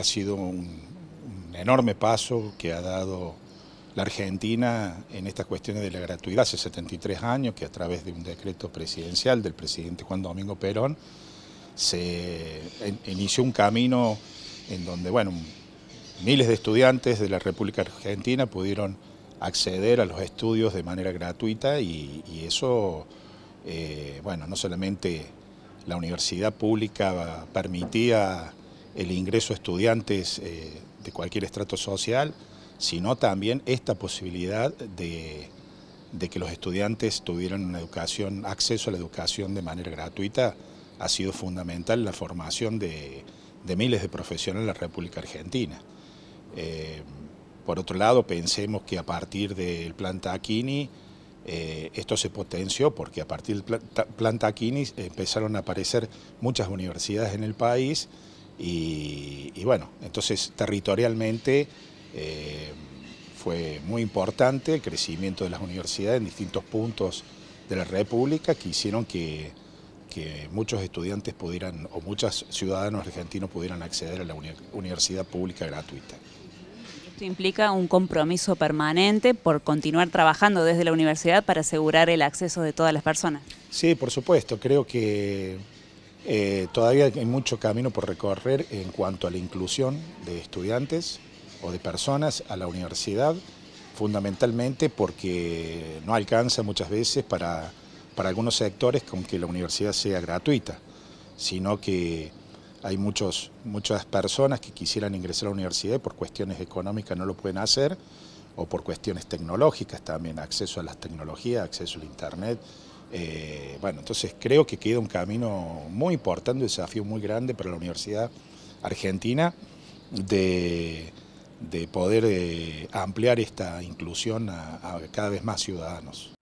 Ha sido un, enorme paso que ha dado la Argentina en estas cuestiones de la gratuidad hace 73 años, que a través de un decreto presidencial del presidente Juan Domingo Perón se inició un camino en donde, bueno, miles de estudiantes de la República Argentina pudieron acceder a los estudios de manera gratuita y, eso, eh, bueno, no solamente la universidad pública permitía el ingreso a estudiantes eh, de cualquier estrato social, sino también esta posibilidad de, que los estudiantes tuvieran una educación, acceso a la educación de manera gratuita, ha sido fundamental en la formación de, miles de profesionales en la República Argentina. Eh, por otro lado, pensemos que a partir del plan Taquini, eh, esto se potenció porque a partir del plan Taquini empezaron a aparecer muchas universidades en el país y, bueno, entonces territorialmente eh, fue muy importante el crecimiento de las universidades en distintos puntos de la República que hicieron que, muchos estudiantes pudieran, o muchos ciudadanos argentinos pudieran acceder a la universidad pública gratuita. Esto implica un compromiso permanente por continuar trabajando desde la universidad para asegurar el acceso de todas las personas. Sí, por supuesto, creo que eh, todavía hay mucho camino por recorrer en cuanto a la inclusión de estudiantes o de personas a la universidad, fundamentalmente porque no alcanza muchas veces para, algunos sectores con que la universidad sea gratuita, sino que hay muchas personas que quisieran ingresar a la universidad por cuestiones económicas no lo pueden hacer, o por cuestiones tecnológicas también, acceso a las tecnologías, acceso al Internet, eh, bueno, entonces creo que queda un camino muy importante, un desafío muy grande para la Universidad Argentina de, poder eh, ampliar esta inclusión a cada vez más ciudadanos.